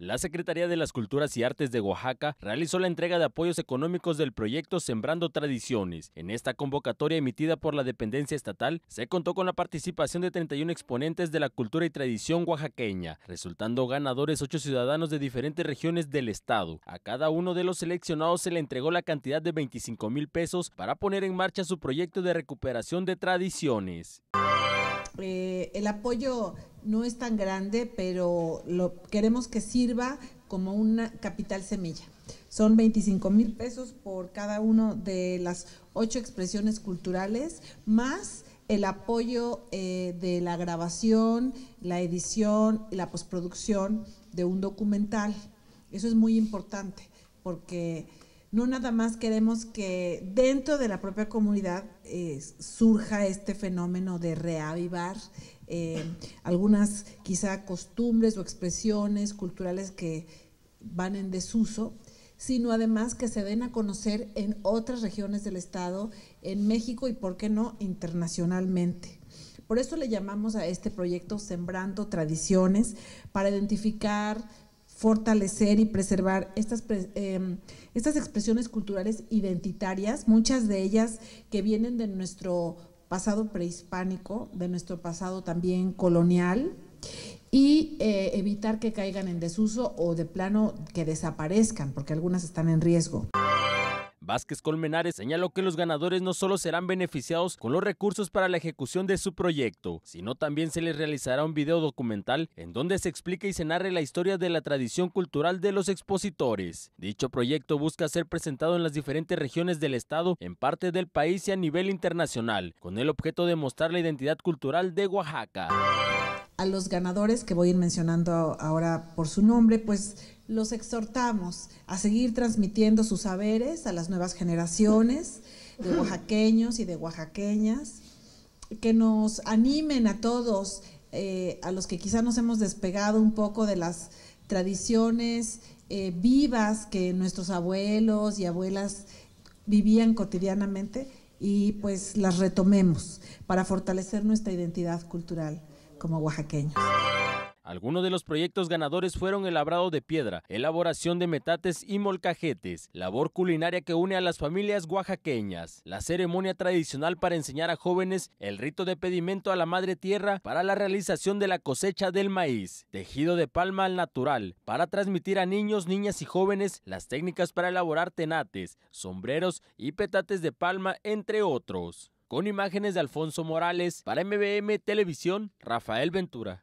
La Secretaría de las Culturas y Artes de Oaxaca realizó la entrega de apoyos económicos del proyecto Sembrando Tradiciones. En esta convocatoria emitida por la dependencia estatal, se contó con la participación de 31 exponentes de la cultura y tradición oaxaqueña, resultando ganadores ocho ciudadanos de diferentes regiones del estado. A cada uno de los seleccionados se le entregó la cantidad de 25 mil pesos para poner en marcha su proyecto de recuperación de tradiciones. Eh, el apoyo no es tan grande, pero lo, queremos que sirva como una capital semilla. Son 25 mil pesos por cada una de las ocho expresiones culturales, más el apoyo eh, de la grabación, la edición y la postproducción de un documental. Eso es muy importante porque no nada más queremos que dentro de la propia comunidad eh, surja este fenómeno de reavivar eh, algunas quizá costumbres o expresiones culturales que van en desuso, sino además que se den a conocer en otras regiones del Estado, en México y, por qué no, internacionalmente. Por eso le llamamos a este proyecto Sembrando Tradiciones, para identificar, fortalecer y preservar estas, em, estas expresiones culturales identitarias, muchas de ellas que vienen de nuestro pasado prehispánico, de nuestro pasado también colonial, y eh, evitar que caigan en desuso o de plano que desaparezcan, porque algunas están en riesgo. Vázquez Colmenares señaló que los ganadores no solo serán beneficiados con los recursos para la ejecución de su proyecto, sino también se les realizará un video documental en donde se explique y se narre la historia de la tradición cultural de los expositores. Dicho proyecto busca ser presentado en las diferentes regiones del estado, en parte del país y a nivel internacional, con el objeto de mostrar la identidad cultural de Oaxaca a los ganadores que voy a ir mencionando ahora por su nombre, pues los exhortamos a seguir transmitiendo sus saberes a las nuevas generaciones de oaxaqueños y de oaxaqueñas, que nos animen a todos, eh, a los que quizá nos hemos despegado un poco de las tradiciones eh, vivas que nuestros abuelos y abuelas vivían cotidianamente, y pues las retomemos para fortalecer nuestra identidad cultural como oaxaqueños. Algunos de los proyectos ganadores fueron el labrado de piedra, elaboración de metates y molcajetes, labor culinaria que une a las familias oaxaqueñas, la ceremonia tradicional para enseñar a jóvenes el rito de pedimento a la madre tierra para la realización de la cosecha del maíz, tejido de palma al natural, para transmitir a niños, niñas y jóvenes las técnicas para elaborar tenates, sombreros y petates de palma, entre otros. Con imágenes de Alfonso Morales, para MBM Televisión, Rafael Ventura.